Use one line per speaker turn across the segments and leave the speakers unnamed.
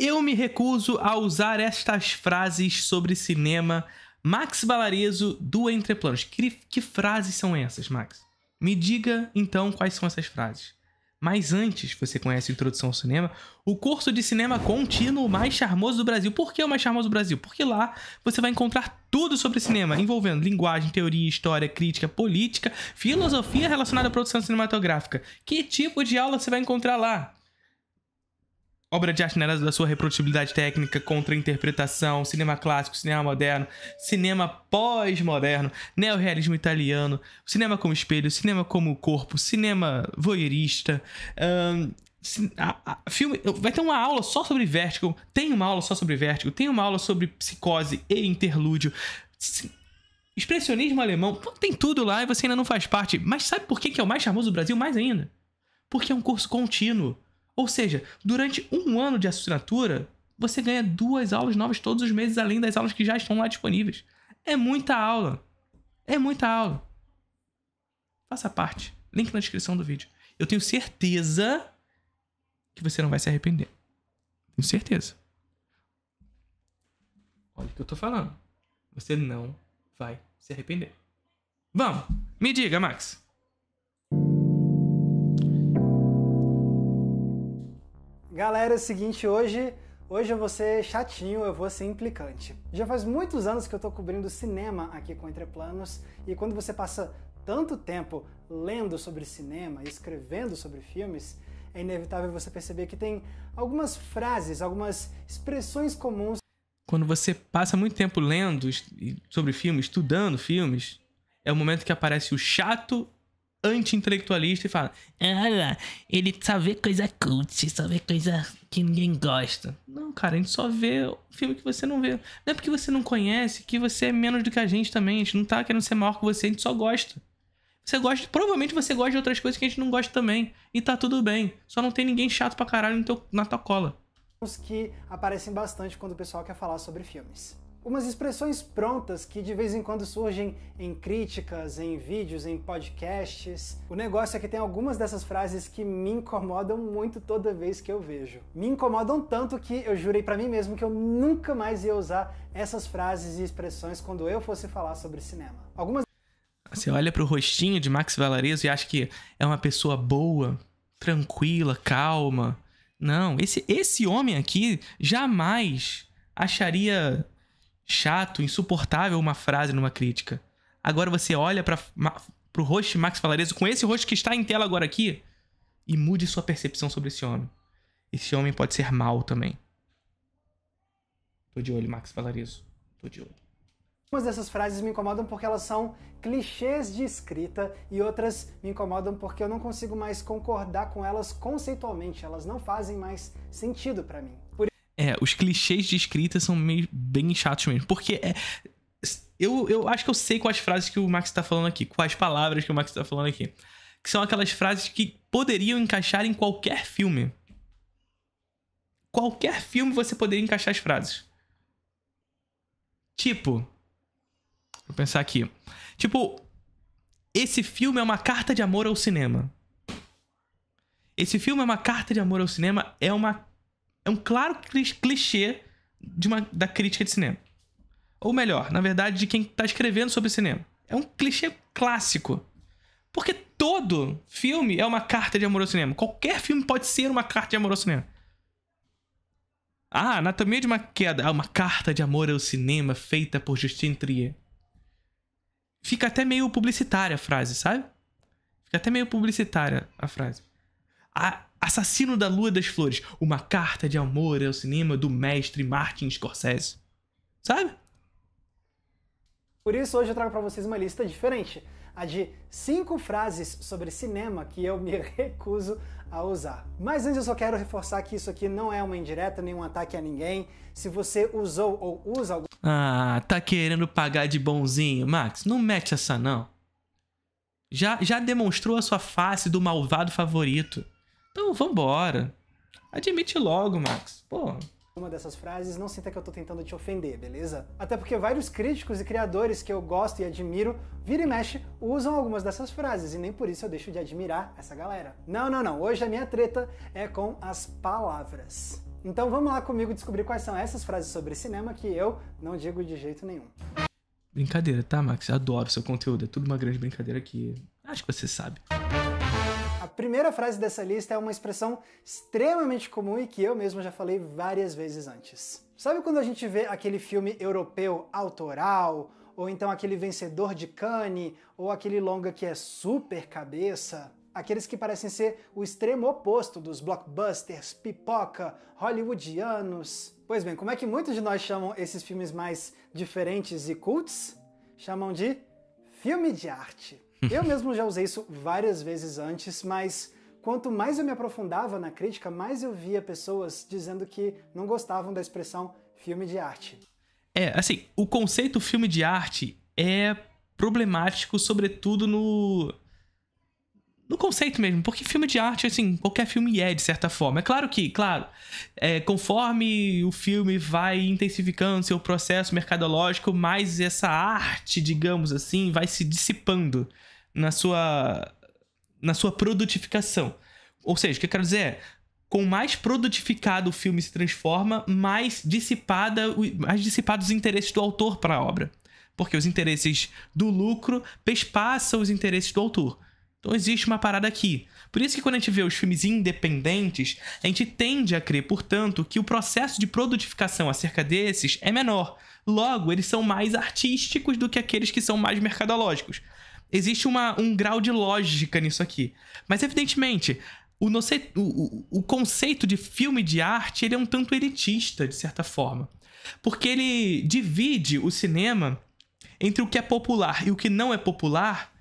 Eu me recuso a usar estas frases sobre cinema. Max Valarezo do Entre Planos. Que, que frases são essas, Max? Me diga então quais são essas frases. Mas antes, você conhece a Introdução ao Cinema, o curso de cinema contínuo mais charmoso do Brasil. Por que o mais charmoso do Brasil? Porque lá você vai encontrar tudo sobre cinema, envolvendo linguagem, teoria, história, crítica, política, filosofia relacionada à produção cinematográfica. Que tipo de aula você vai encontrar lá? obra de arte na né, da sua reprodutibilidade técnica contra interpretação, cinema clássico, cinema moderno, cinema pós-moderno, neorrealismo italiano, cinema como espelho, cinema como corpo, cinema voyeurista. Um, a, a, filme, vai ter uma aula só sobre Vertigo, tem uma aula só sobre Vertigo, tem uma aula sobre Psicose e Interlúdio. C expressionismo alemão, tem tudo lá e você ainda não faz parte. Mas sabe por que, que é o mais charmoso do Brasil mais ainda? Porque é um curso contínuo. Ou seja, durante um ano de assinatura, você ganha duas aulas novas todos os meses, além das aulas que já estão lá disponíveis. É muita aula. É muita aula. Faça parte. Link na descrição do vídeo. Eu tenho certeza que você não vai se arrepender. Tenho certeza. Olha o que eu tô falando. Você não vai se arrepender. Vamos! Me diga, Max.
Galera, é o seguinte, hoje, hoje eu vou ser chatinho, eu vou ser implicante. Já faz muitos anos que eu tô cobrindo cinema aqui com Entreplanos e quando você passa tanto tempo lendo sobre cinema e escrevendo sobre filmes, é inevitável você perceber que tem algumas frases, algumas expressões comuns.
Quando você passa muito tempo lendo sobre filmes, estudando filmes, é o momento que aparece o chato anti-intelectualista e fala: ah, ele só vê coisa cult, só vê coisa que ninguém gosta. Não, cara, a gente só vê o filme que você não vê. Não é porque você não conhece que você é menos do que a gente também. A gente não tá querendo ser maior que você, a gente só gosta. Você gosta, provavelmente você gosta de outras coisas que a gente não gosta também. E tá tudo bem. Só não tem ninguém chato pra caralho teu, na tua cola.
Que aparecem bastante quando o pessoal quer falar sobre filmes. Umas expressões prontas que de vez em quando surgem em críticas, em vídeos, em podcasts. O negócio é que tem algumas dessas frases que me incomodam muito toda vez que eu vejo. Me incomodam tanto que eu jurei para mim mesmo que eu nunca mais ia usar essas frases e expressões quando eu fosse falar sobre cinema. Algumas
você olha pro rostinho de Max Valarezo e acha que é uma pessoa boa, tranquila, calma. Não, esse esse homem aqui jamais acharia chato, insuportável uma frase numa crítica. Agora você olha para pro de Max Falareso, com esse rosto que está em tela agora aqui, e mude sua percepção sobre esse homem. Esse homem pode ser mal também. Tô de olho, Max Falareso. Tô de olho.
Algumas dessas frases me incomodam porque elas são clichês de escrita e outras me incomodam porque eu não consigo mais concordar com elas conceitualmente, elas não fazem mais sentido para mim.
É, os clichês de escrita são meio, bem chatos mesmo. Porque é, eu, eu acho que eu sei quais frases que o Max tá falando aqui, quais palavras que o Max tá falando aqui. Que são aquelas frases que poderiam encaixar em qualquer filme. Qualquer filme você poderia encaixar as frases. Tipo. Vou pensar aqui. Tipo, esse filme é uma carta de amor ao cinema. Esse filme é uma carta de amor ao cinema, é uma é um claro clichê de uma, da crítica de cinema. Ou melhor, na verdade, de quem está escrevendo sobre cinema. É um clichê clássico. Porque todo filme é uma carta de amor ao cinema. Qualquer filme pode ser uma carta de amor ao cinema. Ah, Anatomia de uma Queda. É ah, uma carta de amor ao cinema feita por Justin Trier. Fica até meio publicitária a frase, sabe? Fica até meio publicitária a frase. Ah, Assassino da Lua das Flores, uma carta de amor ao cinema do mestre Martin Scorsese. Sabe?
Por isso, hoje eu trago para vocês uma lista diferente a de cinco frases sobre cinema que eu me recuso a usar. Mas antes eu só quero reforçar que isso aqui não é uma indireta, nem um ataque a ninguém. Se você usou ou usa algum.
Ah, tá querendo pagar de bonzinho, Max? Não mete essa não. Já, já demonstrou a sua face do malvado favorito. Então, vambora. Admite logo, Max. Pô,
uma dessas frases, não sinta que eu tô tentando te ofender, beleza? Até porque vários críticos e criadores que eu gosto e admiro, vira e mexe, usam algumas dessas frases e nem por isso eu deixo de admirar essa galera. Não, não, não, hoje a minha treta é com as palavras. Então vamos lá comigo descobrir quais são essas frases sobre cinema que eu não digo de jeito nenhum.
Brincadeira, tá, Max? Adoro seu conteúdo, é tudo uma grande brincadeira que acho que você sabe
primeira frase dessa lista é uma expressão extremamente comum e que eu mesmo já falei várias vezes antes. Sabe quando a gente vê aquele filme europeu autoral, ou então aquele vencedor de Cannes, ou aquele longa que é super cabeça? Aqueles que parecem ser o extremo oposto dos blockbusters, pipoca, hollywoodianos. Pois bem, como é que muitos de nós chamam esses filmes mais diferentes e cults? Chamam de filme de arte. Eu mesmo já usei isso várias vezes antes, mas quanto mais eu me aprofundava na crítica, mais eu via pessoas dizendo que não gostavam da expressão filme de arte.
É, assim, o conceito filme de arte é problemático, sobretudo no, no conceito mesmo, porque filme de arte, assim, qualquer filme é, de certa forma. É claro que, claro, é, conforme o filme vai intensificando seu processo mercadológico, mais essa arte, digamos assim, vai se dissipando na sua, na sua produtificação. Ou seja, o que eu quero dizer é, com mais produtificado o filme se transforma, mais, dissipada, mais dissipados os interesses do autor para a obra. Porque os interesses do lucro pespassam os interesses do autor. Então existe uma parada aqui. Por isso que quando a gente vê os filmes independentes, a gente tende a crer, portanto, que o processo de produtificação acerca desses é menor. Logo, eles são mais artísticos do que aqueles que são mais mercadológicos. Existe uma, um grau de lógica nisso aqui. Mas, evidentemente, o, o, o conceito de filme de arte ele é um tanto elitista, de certa forma. Porque ele divide o cinema entre o que é popular e o que não é popular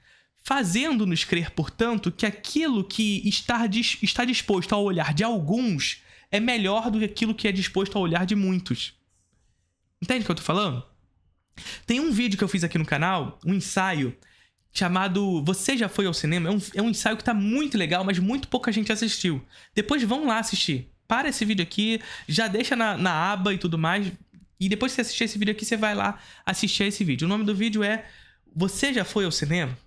Fazendo-nos crer, portanto, que aquilo que está, está disposto ao olhar de alguns é melhor do que aquilo que é disposto ao olhar de muitos. Entende o que eu tô falando? Tem um vídeo que eu fiz aqui no canal, um ensaio, chamado Você Já Foi ao Cinema? É um, é um ensaio que tá muito legal, mas muito pouca gente assistiu. Depois vão lá assistir. Para esse vídeo aqui, já deixa na, na aba e tudo mais. E depois que você assistir esse vídeo aqui, você vai lá assistir esse vídeo. O nome do vídeo é Você Já Foi ao Cinema?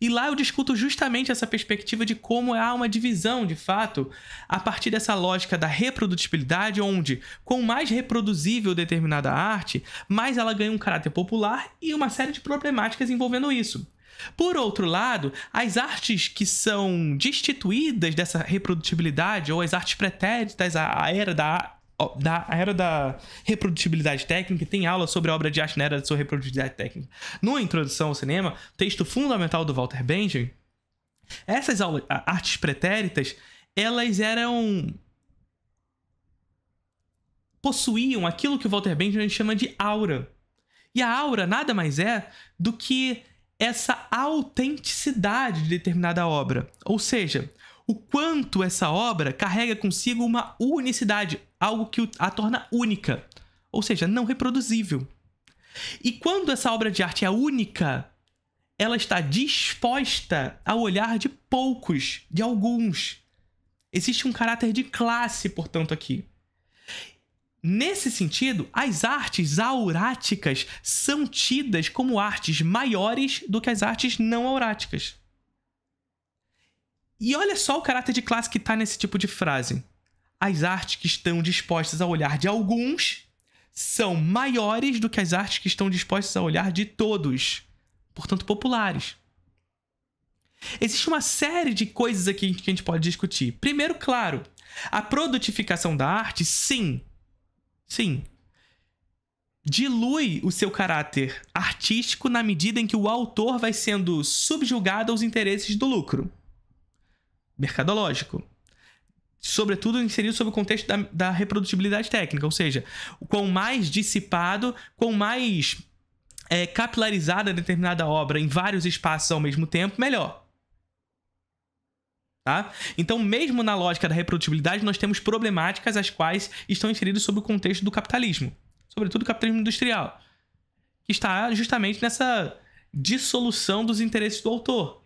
E lá eu discuto justamente essa perspectiva de como há uma divisão, de fato, a partir dessa lógica da reprodutibilidade, onde, com mais reproduzível determinada arte, mais ela ganha um caráter popular e uma série de problemáticas envolvendo isso. Por outro lado, as artes que são destituídas dessa reprodutibilidade, ou as artes pretéritas à era da da era da reprodutibilidade técnica, tem aula sobre a obra de arte na era da sua reprodutibilidade técnica. Numa introdução ao cinema, texto fundamental do Walter Benjamin, essas aulas, artes pretéritas, elas eram possuíam aquilo que o Walter Benjamin chama de aura. E a aura nada mais é do que essa autenticidade de determinada obra, ou seja, o quanto essa obra carrega consigo uma unicidade, algo que a torna única, ou seja, não reproduzível. E quando essa obra de arte é única, ela está disposta ao olhar de poucos, de alguns. Existe um caráter de classe, portanto, aqui. Nesse sentido, as artes auráticas são tidas como artes maiores do que as artes não auráticas. E olha só o caráter de classe que está nesse tipo de frase as artes que estão dispostas a olhar de alguns são maiores do que as artes que estão dispostas a olhar de todos, portanto, populares. Existe uma série de coisas aqui que a gente pode discutir. Primeiro, claro, a produtificação da arte, sim. Sim. Dilui o seu caráter artístico na medida em que o autor vai sendo subjugado aos interesses do lucro mercadológico sobretudo inserido sob o contexto da, da reprodutibilidade técnica, ou seja, quanto mais dissipado, com mais é, capilarizada determinada obra em vários espaços ao mesmo tempo, melhor. Tá? Então, mesmo na lógica da reprodutibilidade, nós temos problemáticas as quais estão inseridas sob o contexto do capitalismo, sobretudo o capitalismo industrial, que está justamente nessa dissolução dos interesses do autor.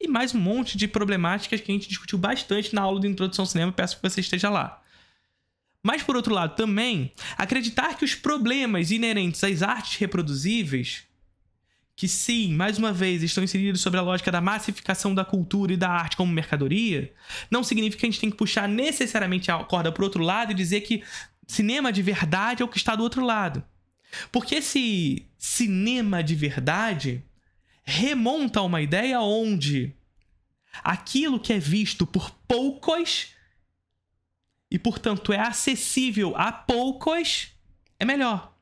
E mais um monte de problemáticas que a gente discutiu bastante na aula de introdução ao cinema, peço que você esteja lá. Mas por outro lado, também acreditar que os problemas inerentes às artes reproduzíveis, que sim, mais uma vez, estão inseridos sobre a lógica da massificação da cultura e da arte como mercadoria, não significa que a gente tem que puxar necessariamente a corda para outro lado e dizer que cinema de verdade é o que está do outro lado. Porque esse cinema de verdade remonta a uma ideia onde aquilo que é visto por poucos e, portanto, é acessível a poucos é melhor.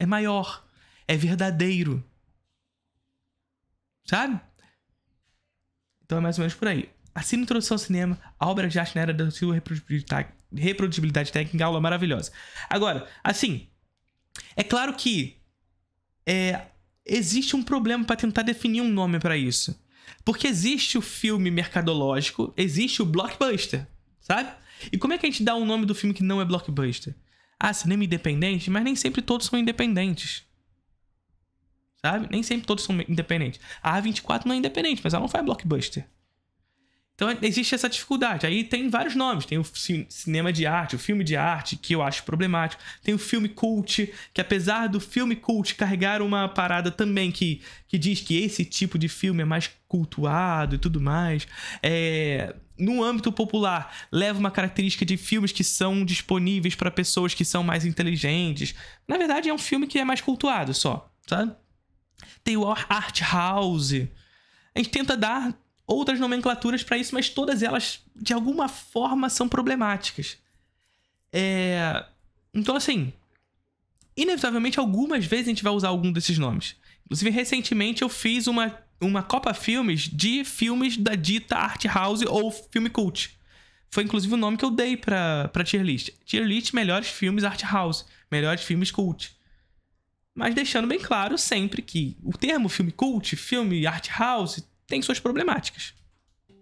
É maior. É verdadeiro. Sabe? Então é mais ou menos por aí. Assina Introdução ao Cinema, a obra de arte na era da sua reproduzibilidade, técnica, aula maravilhosa. Agora, assim, é claro que é, existe um problema para tentar definir um nome para isso. Porque existe o filme mercadológico, existe o blockbuster, sabe? E como é que a gente dá o um nome do filme que não é blockbuster? Ah, cinema independente, mas nem sempre todos são independentes. Sabe? Nem sempre todos são independentes. A A24 não é independente, mas ela não faz blockbuster. Então existe essa dificuldade. Aí tem vários nomes. Tem o cinema de arte, o filme de arte, que eu acho problemático. Tem o filme cult, que apesar do filme cult carregar uma parada também que, que diz que esse tipo de filme é mais cultuado e tudo mais, é, no âmbito popular leva uma característica de filmes que são disponíveis para pessoas que são mais inteligentes. Na verdade, é um filme que é mais cultuado só, sabe? Tem o art house. A gente tenta dar outras nomenclaturas para isso, mas todas elas, de alguma forma, são problemáticas. É... Então, assim, inevitavelmente, algumas vezes a gente vai usar algum desses nomes. Inclusive, recentemente eu fiz uma, uma Copa Filmes de filmes da dita Art House ou filme cult. Foi inclusive o nome que eu dei pra, pra tier list. Tier list, melhores filmes Art House, melhores filmes cult. Mas deixando bem claro sempre que o termo filme cult, filme Art House, tem suas problemáticas.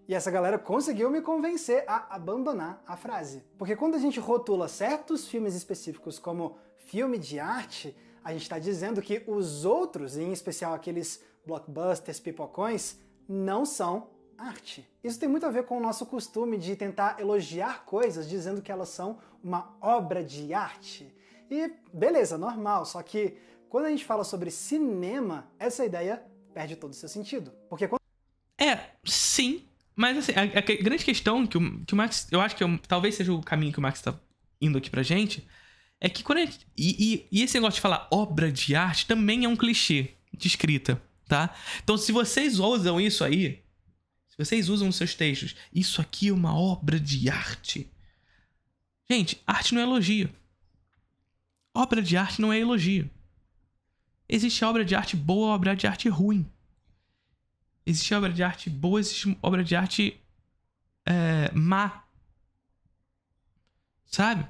E essa galera conseguiu me convencer a abandonar a frase. Porque quando a gente rotula certos filmes específicos como filme de arte, a gente está dizendo que os outros, em especial aqueles blockbusters, pipocões, não são arte. Isso tem muito a ver com o nosso costume de tentar elogiar coisas dizendo que elas são uma obra de arte. E beleza, normal, só que quando a gente fala sobre cinema, essa ideia perde todo o seu sentido. Porque quando Sim,
mas assim, a, a grande questão que o, que o Max. Eu acho que eu, talvez seja o caminho que o Max tá indo aqui pra gente. É que quando a gente. E, e, e esse negócio de falar obra de arte também é um clichê de escrita, tá? Então, se vocês usam isso aí, se vocês usam os seus textos, isso aqui é uma obra de arte. Gente, arte não é elogio. Obra de arte não é elogio. Existe obra de arte boa, obra de arte ruim. Existe obra de arte boa, existe obra de arte é, má. Sabe?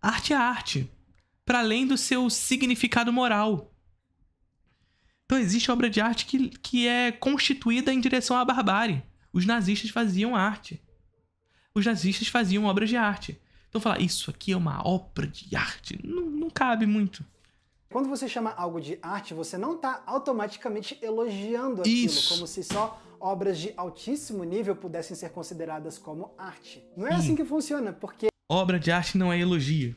Arte é arte. Para além do seu significado moral. Então existe obra de arte que, que é constituída em direção à barbárie. Os nazistas faziam arte. Os nazistas faziam obras de arte. Então falar isso aqui é uma obra de arte
não, não cabe muito. Quando você chama algo de arte, você não está automaticamente elogiando aquilo, Isso. como se só obras de altíssimo nível pudessem ser consideradas como arte. Não é assim Sim. assim que funciona, porque
obra de arte não é elogio.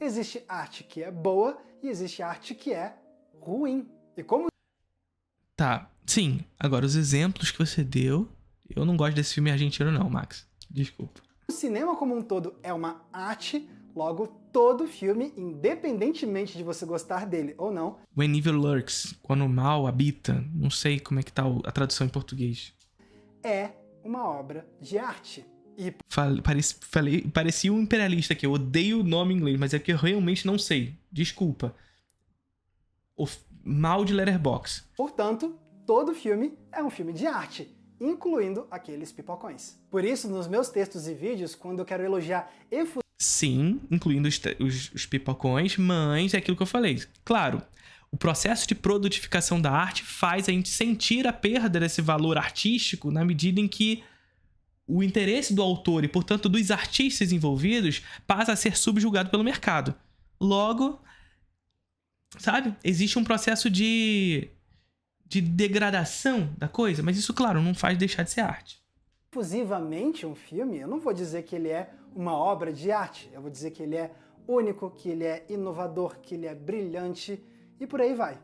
Existe arte que é boa e existe arte que é ruim. E como
Tá, sim. Agora os exemplos que você deu, eu não gosto desse filme argentino não, Max. Desculpa.
O cinema como um todo é uma arte, Logo, todo filme, independentemente de você gostar dele ou não.
When Evil Lurks, quando o mal habita, não sei como é que tá a tradução em português.
É uma obra de arte. E...
pareci, parecia um imperialista aqui, eu odeio o nome em inglês, mas é que eu realmente não sei. Desculpa. O mal de Letterbox.
Portanto, todo filme é um filme de arte incluindo aqueles pipocões. Por isso, nos meus textos e vídeos, quando eu quero elogiar
Sim, incluindo os, os, os pipocões, mas é aquilo que eu falei. Claro, o processo de produtificação da arte faz a gente sentir a perda desse valor artístico na medida em que o interesse do autor e, portanto, dos artistas envolvidos passa a ser subjugado pelo mercado. Logo, sabe? Existe um processo de, de degradação da coisa, mas isso, claro, não faz deixar de ser arte
exclusivamente um filme, eu não vou dizer que ele é uma obra de arte, eu vou dizer que ele é único, que ele é inovador, que ele é brilhante e por aí vai.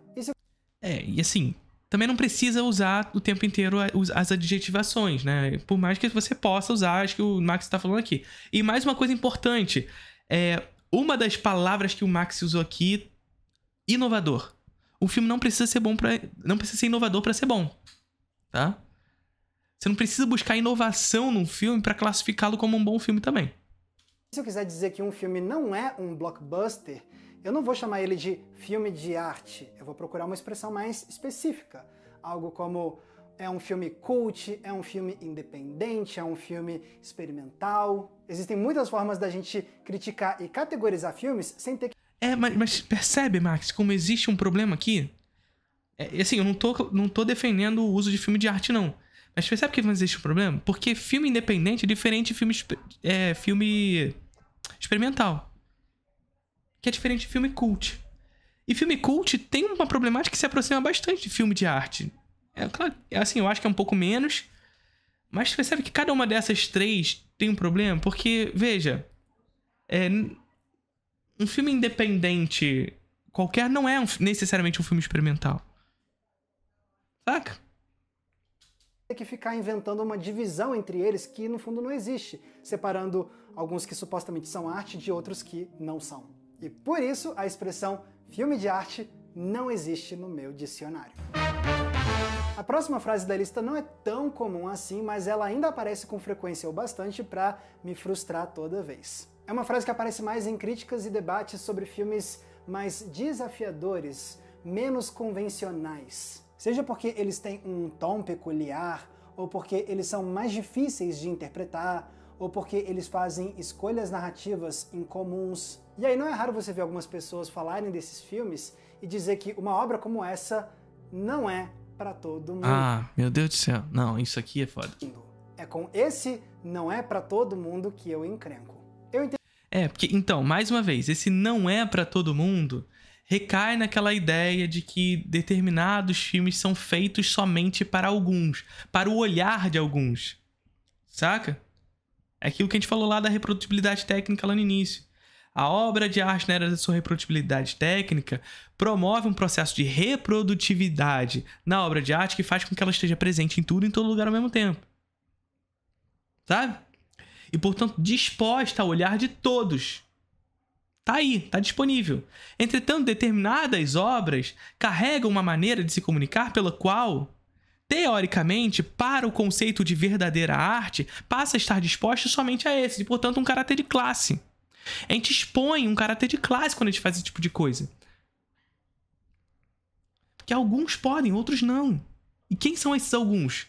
É, e assim, também não precisa usar o tempo inteiro as adjetivações, né? Por mais que você possa usar, acho que o Max está falando aqui. E mais uma coisa importante, é uma das palavras que o Max usou aqui, inovador. O filme não precisa ser bom para, não precisa ser inovador para ser bom, tá? Você não precisa buscar inovação num filme para classificá-lo como um bom filme também.
Se eu quiser dizer que um filme não é um blockbuster, eu não vou chamar ele de filme de arte. Eu vou procurar uma expressão mais específica. Algo como é um filme cult, é um filme independente, é um filme experimental. Existem muitas formas da gente criticar e categorizar filmes sem ter que.
É, mas, mas percebe, Max, como existe um problema aqui? É, assim, eu não tô, não tô defendendo o uso de filme de arte, não. Mas percebe que não existe um problema? Porque filme independente é diferente de filme, é, filme experimental. Que é diferente de filme cult. E filme cult tem uma problemática que se aproxima bastante de filme de arte. É claro, é assim, eu acho que é um pouco menos. Mas percebe que cada uma dessas três tem um problema? Porque, veja, é, um filme independente qualquer não é um, necessariamente um filme experimental.
Saca? ter que ficar inventando uma divisão entre eles que no fundo não existe, separando alguns que supostamente são arte de outros que não são. E por isso a expressão filme de arte não existe no meu dicionário. A próxima frase da lista não é tão comum assim, mas ela ainda aparece com frequência o bastante para me frustrar toda vez. É uma frase que aparece mais em críticas e debates sobre filmes mais desafiadores, menos convencionais. Seja porque eles têm um tom peculiar, ou porque eles são mais difíceis de interpretar, ou porque eles fazem escolhas narrativas incomuns. E aí não é raro você ver algumas pessoas falarem desses filmes e dizer que uma obra como essa não é para todo mundo. Ah,
meu Deus do céu. Não, isso aqui é foda.
É com esse não é para todo mundo que eu encrenco. Eu entendo.
É, porque então, mais uma vez, esse não é para todo mundo recai naquela ideia de que determinados filmes são feitos somente para alguns, para o olhar de alguns. Saca? É aquilo que a gente falou lá da reprodutibilidade técnica lá no início. A obra de arte na né, era da sua reprodutibilidade técnica promove um processo de reprodutividade na obra de arte que faz com que ela esteja presente em tudo e em todo lugar ao mesmo tempo. Sabe? E, portanto, disposta ao olhar de todos. Tá aí, tá disponível. Entretanto, determinadas obras carregam uma maneira de se comunicar pela qual, teoricamente, para o conceito de verdadeira arte, passa a estar disposta somente a esse, e, portanto, um caráter de classe. A gente expõe um caráter de classe quando a gente faz esse tipo de coisa. Que alguns podem, outros não. E quem são esses alguns?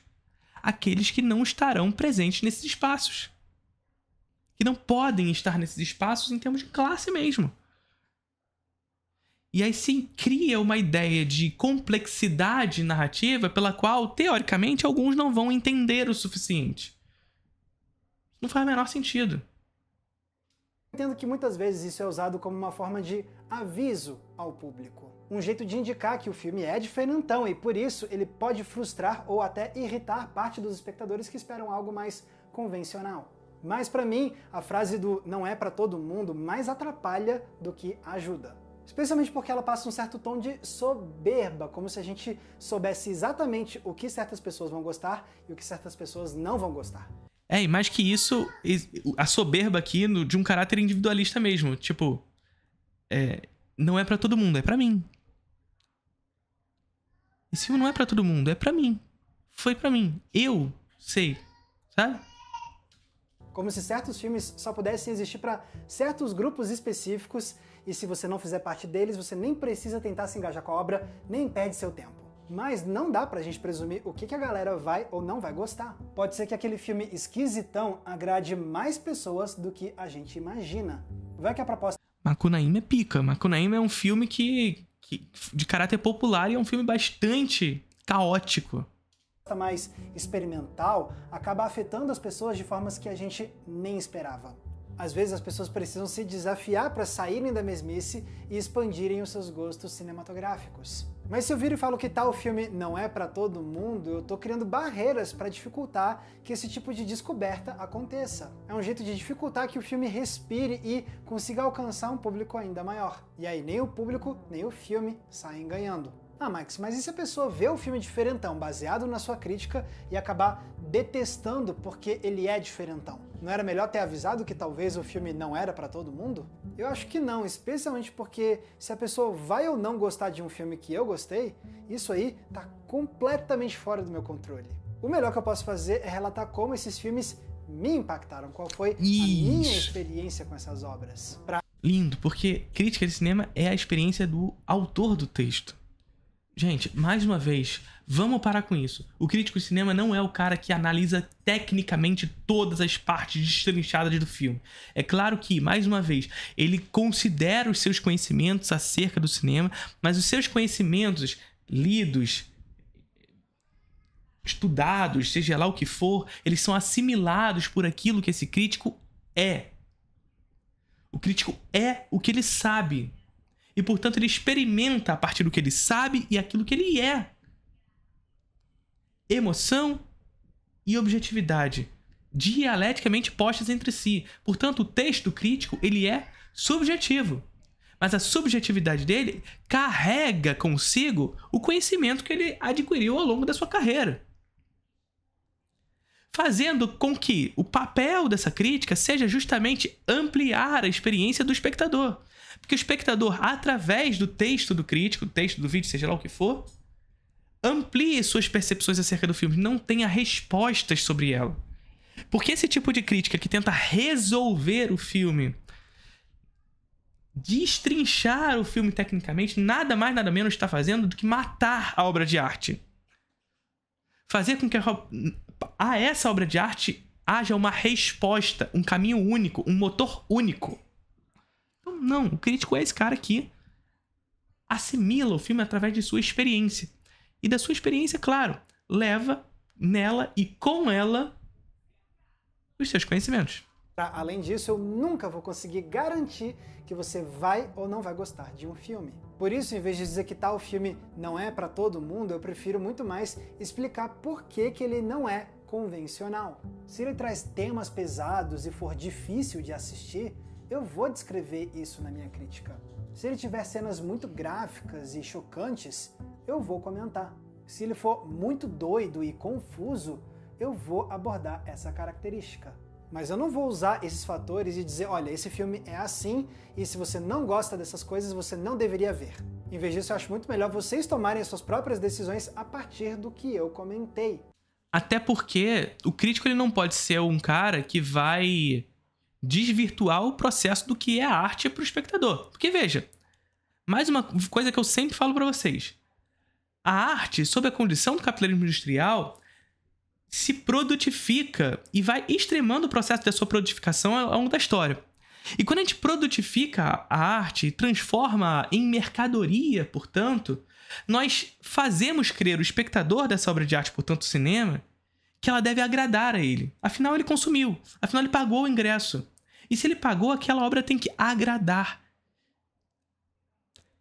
Aqueles que não estarão presentes nesses espaços que não podem estar nesses espaços em termos de classe mesmo. E aí se cria uma ideia de complexidade narrativa pela qual, teoricamente, alguns não vão entender o suficiente. Não faz o menor sentido.
Entendo que muitas vezes isso é usado como uma forma de aviso ao público. Um jeito de indicar que o filme é diferentão e por isso ele pode frustrar ou até irritar parte dos espectadores que esperam algo mais convencional. Mas para mim, a frase do não é para todo mundo mais atrapalha do que ajuda. Especialmente porque ela passa um certo tom de soberba, como se a gente soubesse exatamente o que certas pessoas vão gostar e o que certas pessoas não vão gostar.
É, e mais que isso, a soberba aqui de um caráter individualista mesmo. Tipo, é, não é para todo mundo, é para mim. e filme não é para todo mundo, é para mim. Foi para mim. Eu sei,
sabe? Como se certos filmes só pudessem existir para certos grupos específicos e se você não fizer parte deles, você nem precisa tentar se engajar com a obra, nem perde seu tempo. Mas não dá pra gente presumir o que a galera vai ou não vai gostar. Pode ser que aquele filme esquisitão agrade mais pessoas do que a gente imagina. Vai que a proposta.
Macunaíma é pica. Macunaíma é um filme que, que de caráter popular e é um filme bastante caótico
mais experimental acaba afetando as pessoas de formas que a gente nem esperava. Às vezes as pessoas precisam se desafiar para saírem da mesmice e expandirem os seus gostos cinematográficos. Mas se eu viro e falo que tal filme não é para todo mundo, eu tô criando barreiras para dificultar que esse tipo de descoberta aconteça. É um jeito de dificultar que o filme respire e consiga alcançar um público ainda maior. E aí nem o público, nem o filme saem ganhando. Ah, Max, mas e se a pessoa vê o filme diferentão, baseado na sua crítica, e acabar detestando porque ele é diferentão? Não era melhor ter avisado que talvez o filme não era para todo mundo? Eu acho que não, especialmente porque se a pessoa vai ou não gostar de um filme que eu gostei, isso aí tá completamente fora do meu controle. O melhor que eu posso fazer é relatar como esses filmes me impactaram, qual foi a minha experiência com essas obras. Pra...
Lindo, porque crítica de cinema é a experiência do autor do texto. Gente, mais uma vez, vamos parar com isso. O crítico de cinema não é o cara que analisa tecnicamente todas as partes destrinchadas do filme. É claro que, mais uma vez, ele considera os seus conhecimentos acerca do cinema, mas os seus conhecimentos lidos, estudados, seja lá o que for, eles são assimilados por aquilo que esse crítico é. O crítico é o que ele sabe e, portanto, ele experimenta a partir do que ele sabe e aquilo que ele é. Emoção e objetividade, dialeticamente postas entre si. Portanto, o texto crítico, ele é subjetivo. Mas a subjetividade dele carrega consigo o conhecimento que ele adquiriu ao longo da sua carreira fazendo com que o papel dessa crítica seja justamente ampliar a experiência do espectador. Porque o espectador, através do texto do crítico, do texto do vídeo, seja lá o que for, amplie suas percepções acerca do filme, não tenha respostas sobre ela. Porque esse tipo de crítica que tenta resolver o filme, destrinchar o filme tecnicamente, nada mais, nada menos está fazendo do que matar a obra de arte. Fazer com que a, a essa obra de arte haja uma resposta, um caminho único, um motor único. Não, o crítico é esse cara que assimila o filme através de sua experiência. E da sua experiência, claro, leva nela e com ela os seus conhecimentos.
Tá, além disso, eu nunca vou conseguir garantir que você vai ou não vai gostar de um filme. Por isso, em vez de dizer que tal filme não é para todo mundo, eu prefiro muito mais explicar por que, que ele não é convencional. Se ele traz temas pesados e for difícil de assistir, eu vou descrever isso na minha crítica. Se ele tiver cenas muito gráficas e chocantes, eu vou comentar. Se ele for muito doido e confuso, eu vou abordar essa característica. Mas eu não vou usar esses fatores e dizer, olha, esse filme é assim e se você não gosta dessas coisas, você não deveria ver. Em vez disso, eu acho muito melhor vocês tomarem suas próprias decisões a partir do que eu comentei.
Até porque o crítico ele não pode ser um cara que vai desvirtuar o processo do que é a arte para o espectador. Porque veja, mais uma coisa que eu sempre falo para vocês: a arte, sob a condição do capitalismo industrial, se produtifica e vai extremando o processo da sua produtificação ao longo da história. E quando a gente produtifica a arte, transforma em mercadoria, portanto, nós fazemos crer o espectador dessa obra de arte, portanto, cinema, que ela deve agradar a ele. Afinal, ele consumiu, afinal, ele pagou o ingresso. E se ele pagou, aquela obra tem que agradar.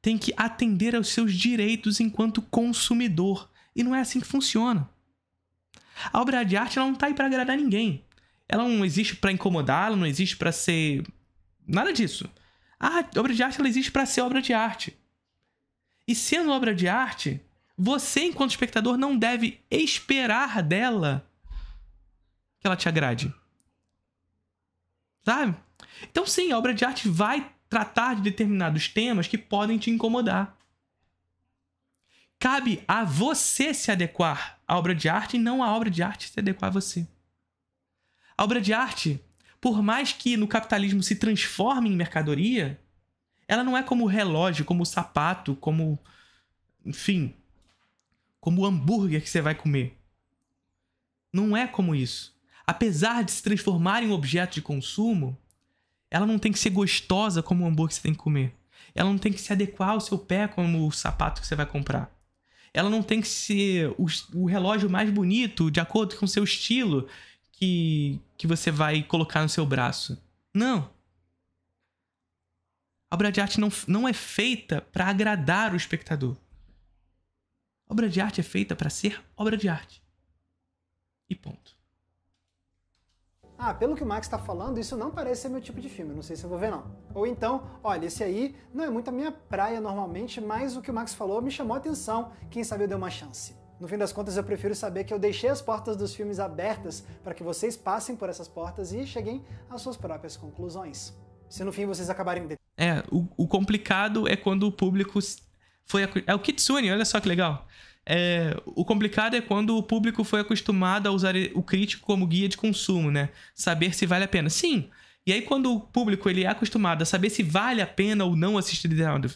Tem que atender aos seus direitos enquanto consumidor. E não é assim que funciona. A obra de arte ela não está aí para agradar ninguém. Ela não existe para incomodar, ela não existe para ser nada disso. A obra de arte ela existe para ser obra de arte. E sendo obra de arte, você, enquanto espectador, não deve esperar dela que ela te agrade. Sabe? Então, sim, a obra de arte vai tratar de determinados temas que podem te incomodar. Cabe a você se adequar à obra de arte e não a obra de arte se adequar a você. A obra de arte, por mais que no capitalismo se transforme em mercadoria, ela não é como o relógio, como o sapato, como. Enfim. Como o hambúrguer que você vai comer. Não é como isso apesar de se transformar em objeto de consumo, ela não tem que ser gostosa como o hambúrguer que você tem que comer. Ela não tem que se adequar ao seu pé como o sapato que você vai comprar. Ela não tem que ser o, o relógio mais bonito de acordo com o seu estilo que, que você vai colocar no seu braço. Não. A obra de arte não, não é feita para agradar o espectador. A obra de arte é feita para ser obra de arte. E ponto
ah, pelo que o Max está falando, isso não parece ser meu tipo de filme, não sei se eu vou ver não. Ou então, olha, esse aí não é muito a minha praia normalmente, mas o que o Max falou me chamou a atenção, quem sabe eu dei uma chance. No fim das contas, eu prefiro saber que eu deixei as portas dos filmes abertas para que vocês passem por essas portas e cheguem às suas próprias conclusões. Se no fim vocês acabarem. De...
É, o, o complicado é quando o público foi. A... É o Kitsune, olha só que legal. É, o complicado é quando o público foi acostumado a usar o crítico como guia de consumo, né? Saber se vale a pena. Sim. E aí quando o público ele é acostumado a saber se vale a pena ou não assistir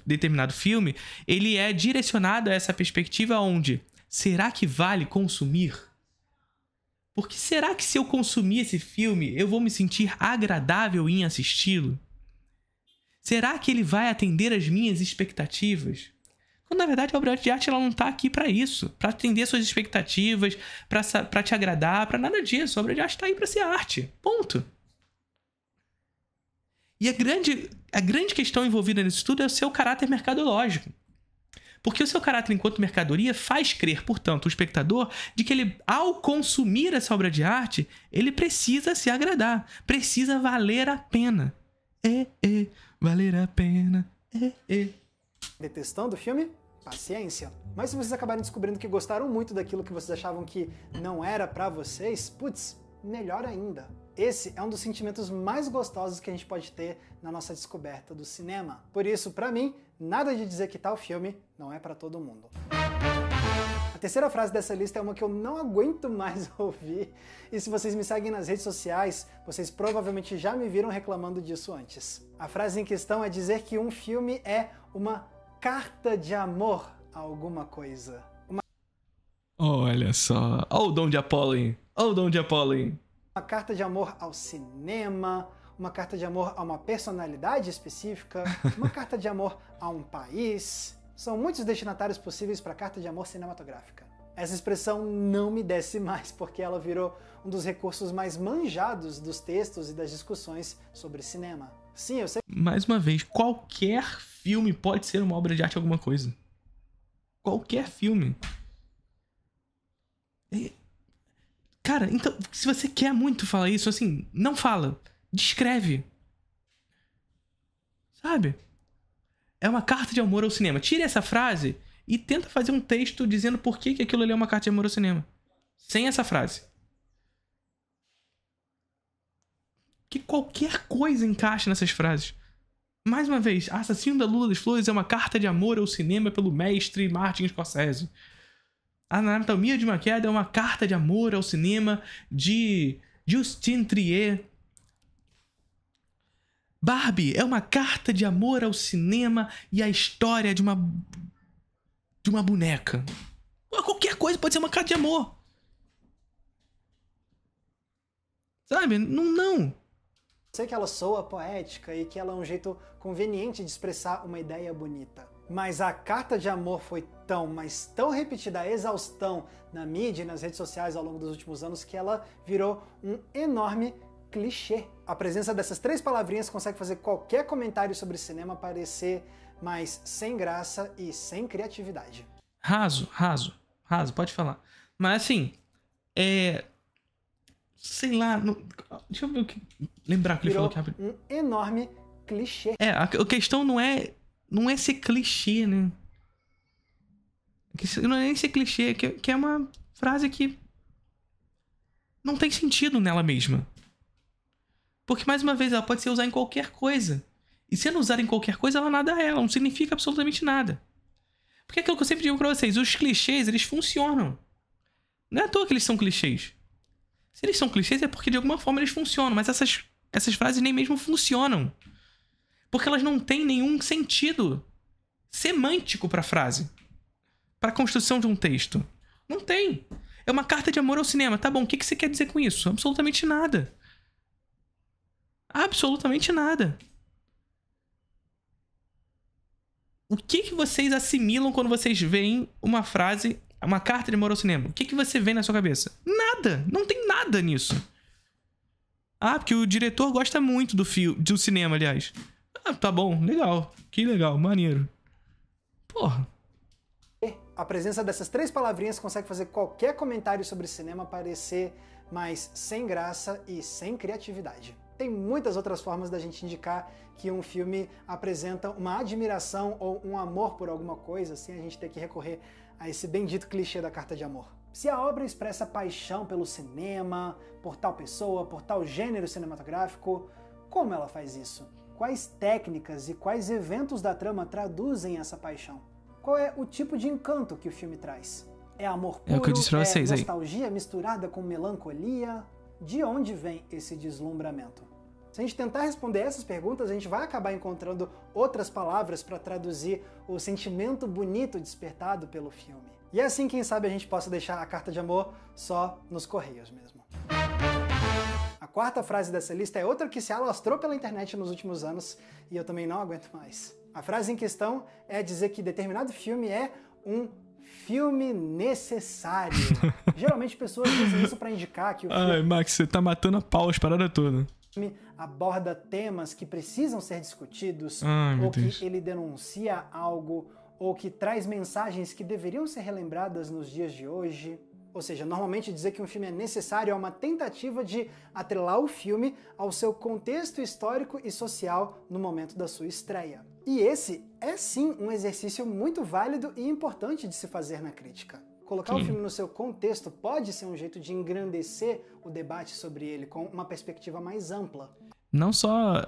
determinado, filme, ele é direcionado a essa perspectiva onde será que vale consumir? Porque será que se eu consumir esse filme, eu vou me sentir agradável em assisti-lo? Será que ele vai atender às minhas expectativas? Quando na verdade a obra de arte ela não tá aqui para isso, para atender suas expectativas, para te agradar, para nada disso. A obra de arte tá aí para ser arte. Ponto. E a grande, a grande questão envolvida nisso tudo é o seu caráter mercadológico. Porque o seu caráter enquanto mercadoria faz crer, portanto, o espectador de que ele, ao consumir essa obra de arte, ele precisa se agradar, precisa valer a pena. É, é, valer a
pena. É, é. Detestando o filme? paciência. Mas se vocês acabarem descobrindo que gostaram muito daquilo que vocês achavam que não era para vocês, putz, melhor ainda. Esse é um dos sentimentos mais gostosos que a gente pode ter na nossa descoberta do cinema. Por isso, para mim, nada de dizer que tal filme não é para todo mundo. A terceira frase dessa lista é uma que eu não aguento mais ouvir. E se vocês me seguem nas redes sociais, vocês provavelmente já me viram reclamando disso antes. A frase em questão é dizer que um filme é uma carta de amor a alguma coisa. Uma...
Olha só. Olha o dom de Apolo, hein? Olha o dom de Apolo, hein?
Uma carta de amor ao cinema, uma carta de amor a uma personalidade específica, uma carta de amor a um país. São muitos destinatários possíveis para carta de amor cinematográfica. Essa expressão não me desce mais porque ela virou um dos recursos mais manjados dos textos e das discussões sobre cinema. Sim, eu sei.
Mais uma vez, qualquer filme pode ser uma obra de arte alguma coisa. Qualquer filme. É, cara, então, se você quer muito falar isso, assim, não fala. Descreve. Sabe? É uma carta de amor ao cinema. Tire essa frase e tenta fazer um texto dizendo por que, que aquilo ali é uma carta de amor ao cinema. Sem essa frase. Que qualquer coisa encaixe nessas frases. Mais uma vez, Assassino da Lula das Flores é uma carta de amor ao cinema pelo mestre Martin Scorsese. A Anatomia de uma Queda é uma carta de amor ao cinema de Justin Trier. Barbie é uma carta de amor ao cinema e à história de uma de uma boneca. Qualquer coisa pode ser uma carta de amor. Sabe? Não, não.
Sei que ela soa poética e que ela é um jeito conveniente de expressar uma ideia bonita. Mas a carta de amor foi tão, mas tão repetida a exaustão na mídia e nas redes sociais ao longo dos últimos anos que ela virou um enorme clichê. A presença dessas três palavrinhas consegue fazer qualquer comentário sobre cinema parecer mais sem graça e sem criatividade.
Raso, raso, raso, pode falar. Mas assim, é, sei lá, deixa eu ver o que lembrar que Virou ele falou que abre... um
enorme clichê.
É, a, questão não é não é ser clichê, né? não é nem ser clichê, é que, que é uma frase que não tem sentido nela mesma. Porque, mais uma vez, ela pode ser usada em qualquer coisa. E sendo usada em qualquer coisa, ela nada é, ela não significa absolutamente nada. Porque é aquilo que eu sempre digo pra vocês, os clichês, eles funcionam. Não é à toa que eles são clichês. Se eles são clichês é porque de alguma forma eles funcionam, mas essas, essas frases nem mesmo funcionam. Porque elas não têm nenhum sentido semântico para a frase, para a construção de um texto. Não tem. É uma carta de amor ao cinema. Tá bom, o que, que você quer dizer com isso? Absolutamente nada. Absolutamente nada. O que, que vocês assimilam quando vocês veem uma frase é uma carta de amor ao cinema. O que, que você vê na sua cabeça? Nada! Não tem nada nisso. Ah, porque o diretor gosta muito do filme, do cinema, aliás. Ah, tá bom, legal. Que legal, maneiro. Porra.
É, a presença dessas três palavrinhas consegue fazer qualquer comentário sobre cinema parecer mais sem graça e sem criatividade. Tem muitas outras formas da gente indicar que um filme apresenta uma admiração ou um amor por alguma coisa, sem a gente ter que recorrer a esse bendito clichê da carta de amor. Se a obra expressa paixão pelo cinema, por tal pessoa, por tal gênero cinematográfico, como ela faz isso? Quais técnicas e quais eventos da trama traduzem essa paixão? Qual é o tipo de encanto que o filme traz? É amor puro? É, o que eu disse pra é nostalgia aí. misturada com melancolia? De onde vem esse deslumbramento? Se a gente tentar responder essas perguntas, a gente vai acabar encontrando outras palavras para traduzir o sentimento bonito despertado pelo filme. E é assim, quem sabe, a gente possa deixar a carta de amor só nos correios mesmo. A quarta frase dessa lista é outra que se alastrou pela internet nos últimos anos e eu também não aguento mais. A frase em questão é dizer que determinado filme é um filme necessário. Geralmente pessoas dizem isso para indicar que o filme... Ai,
Max, você tá matando a pau as paradas todas
filme aborda temas que precisam ser discutidos, ah, ou que ele denuncia algo, ou que traz mensagens que deveriam ser relembradas nos dias de hoje. Ou seja, normalmente dizer que um filme é necessário é uma tentativa de atrelar o filme ao seu contexto histórico e social no momento da sua estreia. E esse é sim um exercício muito válido e importante de se fazer na crítica. Colocar Sim. o filme no seu contexto pode ser um jeito de engrandecer o debate sobre ele com uma perspectiva mais ampla.
Não só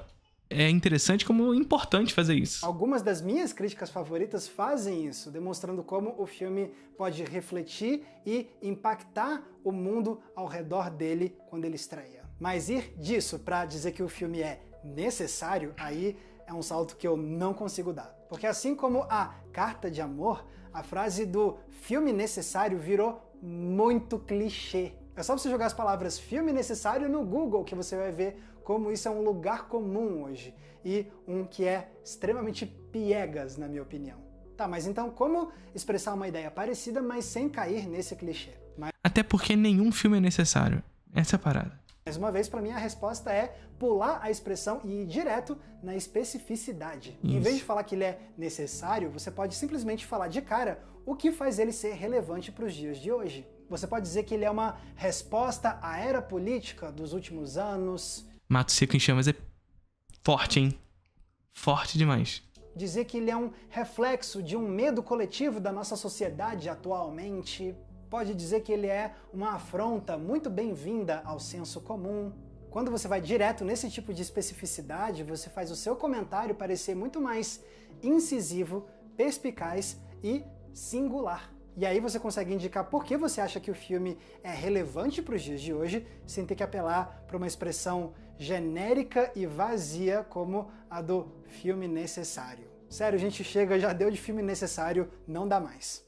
é interessante como é importante fazer isso.
Algumas das minhas críticas favoritas fazem isso, demonstrando como o filme pode refletir e impactar o mundo ao redor dele quando ele estreia. Mas ir disso para dizer que o filme é necessário, aí é um salto que eu não consigo dar. Porque assim como a Carta de Amor, a frase do filme necessário virou muito clichê. É só você jogar as palavras filme necessário no Google que você vai ver como isso é um lugar comum hoje e um que é extremamente piegas, na minha opinião. Tá, mas então como expressar uma ideia parecida, mas sem cair nesse clichê? Mas...
Até porque nenhum filme é necessário. Essa é a parada.
Mais uma vez, para mim, a resposta é pular a expressão e ir direto na especificidade. Isso. Em vez de falar que ele é necessário, você pode simplesmente falar de cara o que faz ele ser relevante para os dias de hoje. Você pode dizer que ele é uma resposta à era política dos últimos anos.
Mato Seco em Chamas é forte, hein? Forte demais
dizer que ele é um reflexo de um medo coletivo da nossa sociedade atualmente pode dizer que ele é uma afronta muito bem-vinda ao senso comum. Quando você vai direto nesse tipo de especificidade, você faz o seu comentário parecer muito mais incisivo, perspicaz e singular. E aí você consegue indicar por que você acha que o filme é relevante para os dias de hoje, sem ter que apelar para uma expressão genérica e vazia como a do filme necessário. Sério, gente, chega, já deu de filme necessário, não dá mais.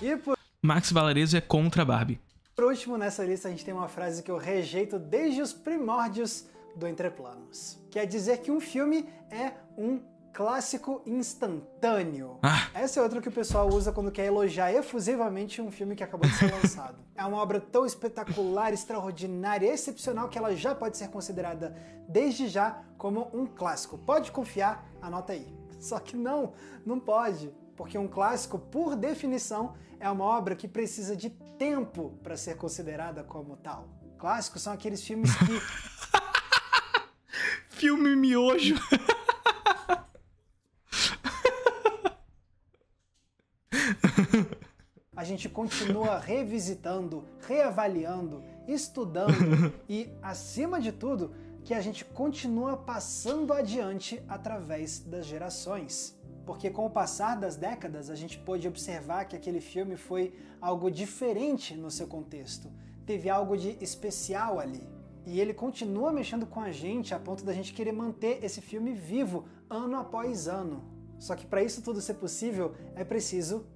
E por
Max Valarezo é contra a Barbie.
Por último, nessa lista a gente tem uma frase que eu rejeito desde os primórdios do Entreplanos, que é dizer que um filme é um clássico instantâneo. Ah. Essa é outra que o pessoal usa quando quer elogiar efusivamente um filme que acabou de ser lançado. é uma obra tão espetacular, extraordinária, excepcional que ela já pode ser considerada desde já como um clássico. Pode confiar, anota aí. Só que não, não pode, porque um clássico, por definição, é uma obra que precisa de tempo para ser considerada como tal. Clássicos são aqueles filmes que. Filme miojo. a gente continua revisitando, reavaliando, estudando e, acima de tudo, que a gente continua passando adiante através das gerações porque com o passar das décadas a gente pôde observar que aquele filme foi algo diferente no seu contexto, teve algo de especial ali. E ele continua mexendo com a gente a ponto da gente querer manter esse filme vivo ano após ano. Só que para isso tudo ser possível é preciso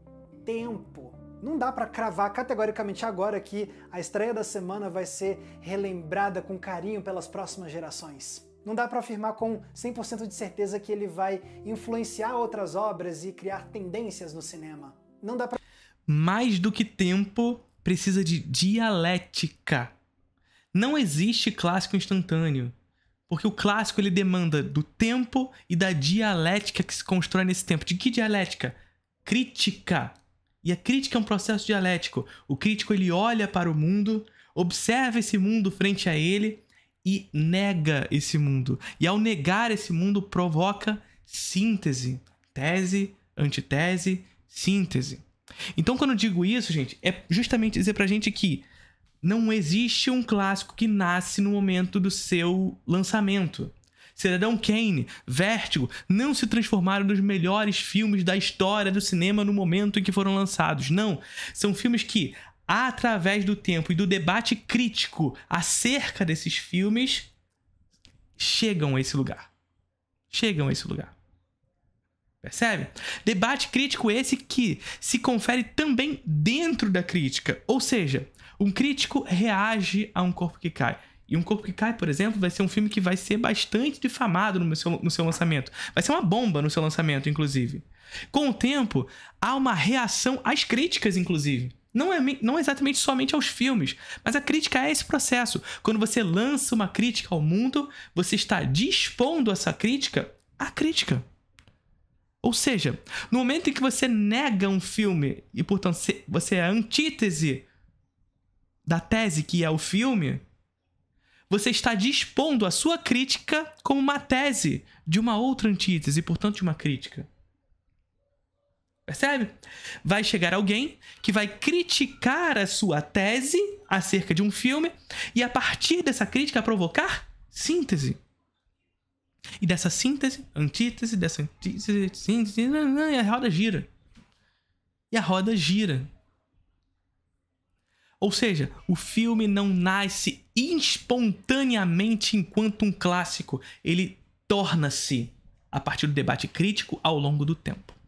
tempo. Não dá para cravar categoricamente agora que a estreia da semana vai ser relembrada com carinho pelas próximas gerações. Não dá para afirmar com 100% de certeza que ele vai influenciar outras obras e criar tendências no cinema. Não dá para
mais do que tempo precisa de dialética. Não existe clássico instantâneo, porque o clássico ele demanda do tempo e da dialética que se constrói nesse tempo. De que dialética? Crítica. E a crítica é um processo dialético. O crítico ele olha para o mundo, observa esse mundo frente a ele e nega esse mundo. E ao negar esse mundo, provoca síntese, tese, antitese, síntese. Então, quando eu digo isso, gente, é justamente dizer pra gente que não existe um clássico que nasce no momento do seu lançamento. Cidadão Kane, Vértigo, não se transformaram nos melhores filmes da história do cinema no momento em que foram lançados. Não. São filmes que, através do tempo e do debate crítico acerca desses filmes, chegam a esse lugar. Chegam a esse lugar. Percebe? Debate crítico esse que se confere também dentro da crítica. Ou seja, um crítico reage a um corpo que cai. E um corpo que cai, por exemplo, vai ser um filme que vai ser bastante difamado no seu, no seu lançamento. Vai ser uma bomba no seu lançamento, inclusive. Com o tempo, há uma reação às críticas, inclusive. Não, é, não é exatamente somente aos filmes, mas a crítica é esse processo. Quando você lança uma crítica ao mundo, você está dispondo essa crítica à crítica. Ou seja, no momento em que você nega um filme e, portanto, você é a antítese da tese que é o filme, você está dispondo a sua crítica como uma tese de uma outra antítese, portanto, de uma crítica. Percebe? Vai chegar alguém que vai criticar a sua tese acerca de um filme e, a partir dessa crítica, provocar síntese. E dessa síntese, antítese, dessa antítese, síntese, né, né, e a roda gira. E a roda gira. Ou seja, o filme não nasce espontaneamente enquanto um clássico. Ele torna-se a partir do debate crítico ao longo do tempo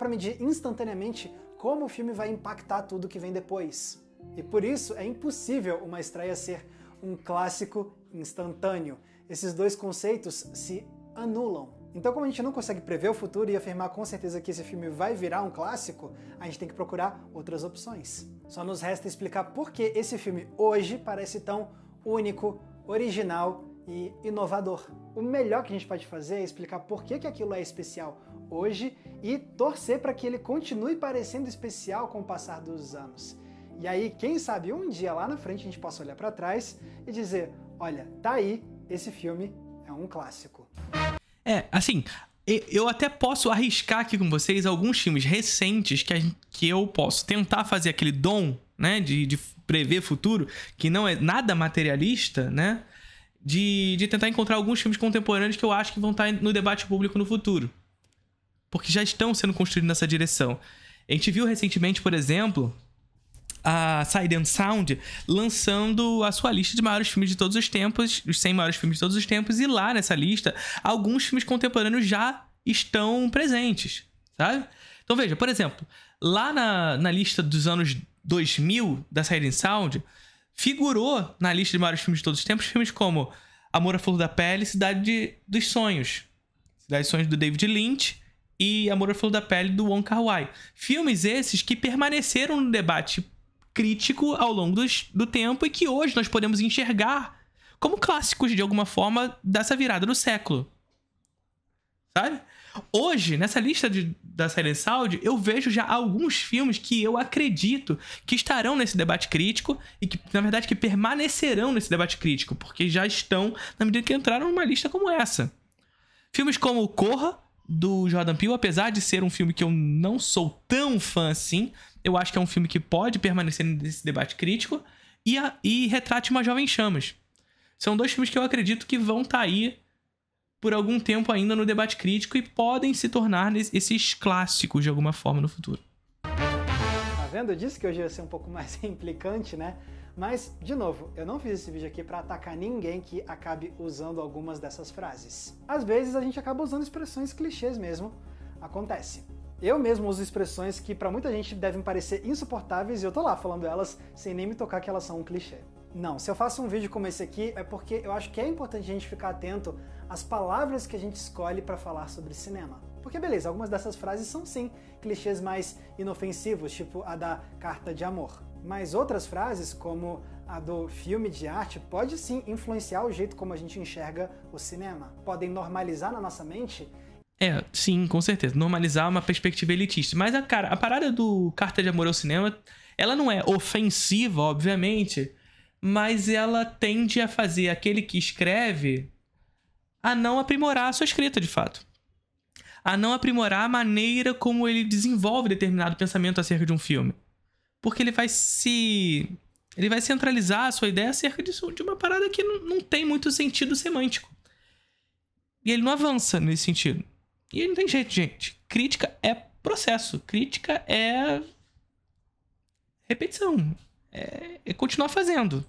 para medir instantaneamente como o filme vai impactar tudo que vem depois. E por isso é impossível uma estreia ser um clássico instantâneo. Esses dois conceitos se anulam. Então, como a gente não consegue prever o futuro e afirmar com certeza que esse filme vai virar um clássico, a gente tem que procurar outras opções. Só nos resta explicar por que esse filme hoje parece tão único, original e inovador. O melhor que a gente pode fazer é explicar por que, que aquilo é especial, hoje e torcer para que ele continue parecendo especial com o passar dos anos. E aí, quem sabe um dia lá na frente a gente possa olhar para trás e dizer: olha, tá aí, esse filme é um clássico.
É, assim, eu até posso arriscar aqui com vocês alguns filmes recentes que, gente, que eu posso tentar fazer aquele dom, né, de, de prever futuro, que não é nada materialista, né? De, de, tentar encontrar alguns filmes contemporâneos que eu acho que vão estar no debate público no futuro porque já estão sendo construídos nessa direção. A gente viu recentemente, por exemplo, a and Sound lançando a sua lista de maiores filmes de todos os tempos, os 100 maiores filmes de todos os tempos, e lá nessa lista, alguns filmes contemporâneos já estão presentes, sabe? Então veja, por exemplo, lá na, na lista dos anos 2000 da and Sound, figurou na lista de maiores filmes de todos os tempos filmes como Amor à Flor da Pele e Cidade de, dos Sonhos. Cidade dos Sonhos do David Lynch e Amor ao Flor da Pele do Wong Kar-wai. Filmes esses que permaneceram no debate crítico ao longo dos, do tempo e que hoje nós podemos enxergar como clássicos de alguma forma dessa virada do século. Sabe? Hoje, nessa lista de, da Silent Sound, eu vejo já alguns filmes que eu acredito que estarão nesse debate crítico e que, na verdade, que permanecerão nesse debate crítico, porque já estão na medida que entraram numa lista como essa. Filmes como Corra, do Jordan Peele, apesar de ser um filme que eu não sou tão fã assim, eu acho que é um filme que pode permanecer nesse debate crítico e, a, e Retrate uma Jovem Chamas. São dois filmes que eu acredito que vão estar tá aí por algum tempo ainda no debate crítico e podem se tornar esses clássicos de alguma forma no futuro.
Tá vendo? Eu disse que hoje ia ser um pouco mais implicante, né? Mas, de novo, eu não fiz esse vídeo aqui para atacar ninguém que acabe usando algumas dessas frases. Às vezes a gente acaba usando expressões clichês mesmo, acontece. Eu mesmo uso expressões que para muita gente devem parecer insuportáveis e eu tô lá falando elas sem nem me tocar que elas são um clichê. Não, se eu faço um vídeo como esse aqui é porque eu acho que é importante a gente ficar atento às palavras que a gente escolhe para falar sobre cinema. Porque beleza, algumas dessas frases são sim clichês mais inofensivos, tipo a da carta de amor. Mas outras frases, como a do filme de arte, pode sim influenciar o jeito como a gente enxerga o cinema. Podem normalizar na nossa mente
é, sim, com certeza. Normalizar uma perspectiva elitista. Mas a, cara, a parada do Carta de Amor ao Cinema, ela não é ofensiva, obviamente, mas ela tende a fazer aquele que escreve a não aprimorar a sua escrita, de fato. A não aprimorar a maneira como ele desenvolve determinado pensamento acerca de um filme porque ele vai se. Ele vai centralizar a sua ideia acerca disso, de uma parada que não, não tem muito sentido semântico. E ele não avança nesse sentido. E não tem jeito, gente. Crítica é processo. Crítica é. repetição. É, é continuar fazendo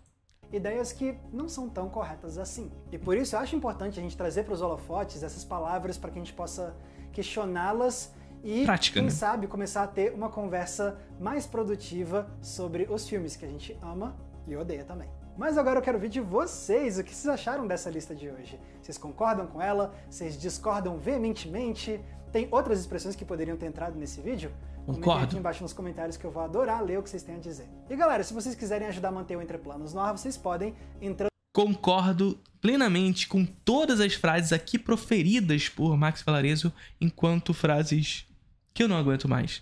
ideias que não são tão corretas assim. E por isso eu acho importante a gente trazer para os holofotes essas palavras para que a gente possa questioná-las e, Prática, quem né? sabe, começar a ter uma conversa mais produtiva sobre os filmes que a gente ama e odeia também. Mas agora eu quero ouvir de vocês o que vocês acharam dessa lista de hoje. Vocês concordam com ela? Vocês discordam veementemente? Tem outras expressões que poderiam ter entrado nesse vídeo? Concordo. aqui embaixo nos comentários que eu vou adorar ler o que vocês têm a dizer. E galera, se vocês quiserem ajudar a manter o Entreplanos no ar, vocês podem entrar.
Concordo plenamente com todas as frases aqui proferidas por Max Valarezo enquanto frases que eu não aguento mais.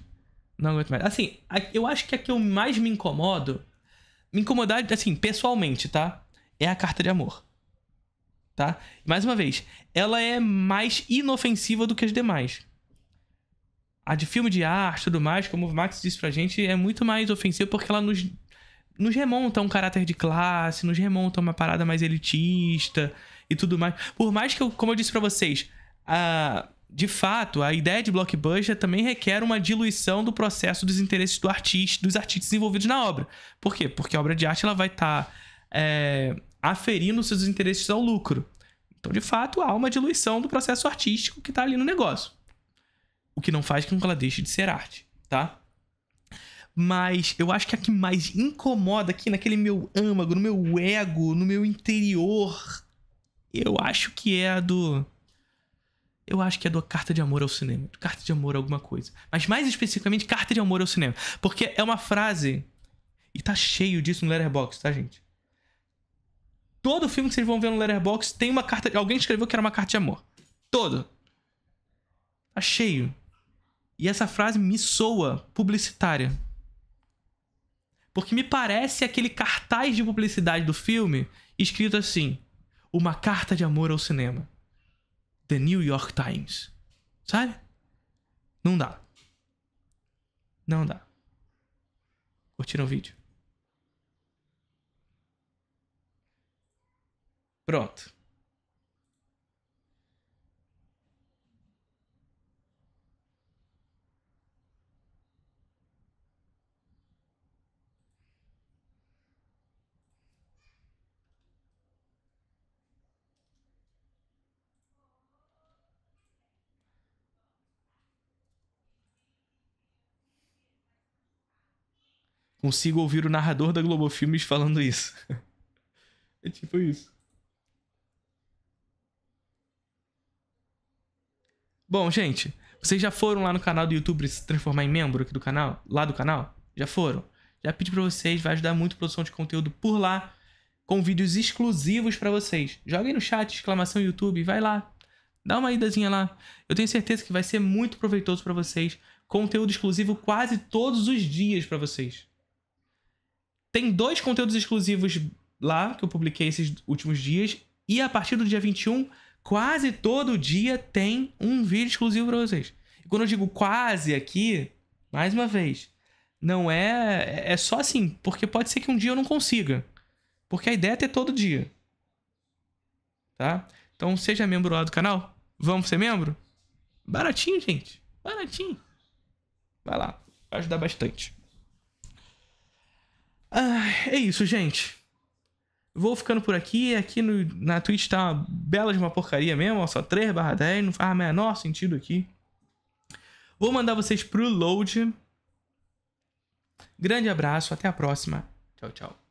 Não aguento mais. Assim, eu acho que a que eu mais me incomodo, me incomodar, assim, pessoalmente, tá? É a carta de amor. Tá? Mais uma vez, ela é mais inofensiva do que as demais. A de filme de arte e tudo mais, como o Max disse pra gente, é muito mais ofensiva porque ela nos, nos remonta a um caráter de classe, nos remonta a uma parada mais elitista e tudo mais. Por mais que eu, como eu disse pra vocês, a de fato, a ideia de blockbuster também requer uma diluição do processo dos interesses do artista, dos artistas envolvidos na obra. Por quê? Porque a obra de arte ela vai estar tá, é, aferindo seus interesses ao lucro. Então, de fato, há uma diluição do processo artístico que está ali no negócio. O que não faz com que ela deixe de ser arte, tá? Mas eu acho que a que mais incomoda aqui naquele meu âmago, no meu ego, no meu interior, eu acho que é a do eu acho que é do Carta de Amor ao Cinema. Carta de Amor a alguma coisa. Mas mais especificamente, Carta de Amor ao Cinema. Porque é uma frase. E tá cheio disso no Letterboxd, tá, gente? Todo filme que vocês vão ver no Letterboxd tem uma carta. Alguém escreveu que era uma carta de amor. Todo. Tá cheio. E essa frase me soa publicitária. Porque me parece aquele cartaz de publicidade do filme escrito assim: Uma carta de amor ao cinema. The New York Times. Sabe? Não dá. Não dá. Curtiram o vídeo? Pronto. Consigo ouvir o narrador da Globo Filmes falando isso. é tipo isso. Bom, gente, vocês já foram lá no canal do YouTube se transformar em membro aqui do canal? Lá do canal? Já foram? Já pedi para vocês, vai ajudar muito a produção de conteúdo por lá, com vídeos exclusivos para vocês. Joguem no chat exclamação YouTube, vai lá. Dá uma idazinha lá. Eu tenho certeza que vai ser muito proveitoso para vocês. Conteúdo exclusivo quase todos os dias para vocês. Tem dois conteúdos exclusivos lá que eu publiquei esses últimos dias. E a partir do dia 21, quase todo dia tem um vídeo exclusivo pra vocês. E quando eu digo quase aqui, mais uma vez, não é. É só assim, porque pode ser que um dia eu não consiga. Porque a ideia é ter todo dia. Tá? Então seja membro lá do canal. Vamos ser membro? Baratinho, gente. Baratinho. Vai lá. Vai ajudar bastante. Ah, é isso, gente. Vou ficando por aqui. Aqui no, na Twitch tá uma bela de uma porcaria mesmo, só 3 barra 10, não faz o menor sentido aqui. Vou mandar vocês pro load. Grande abraço, até a próxima. Tchau, tchau.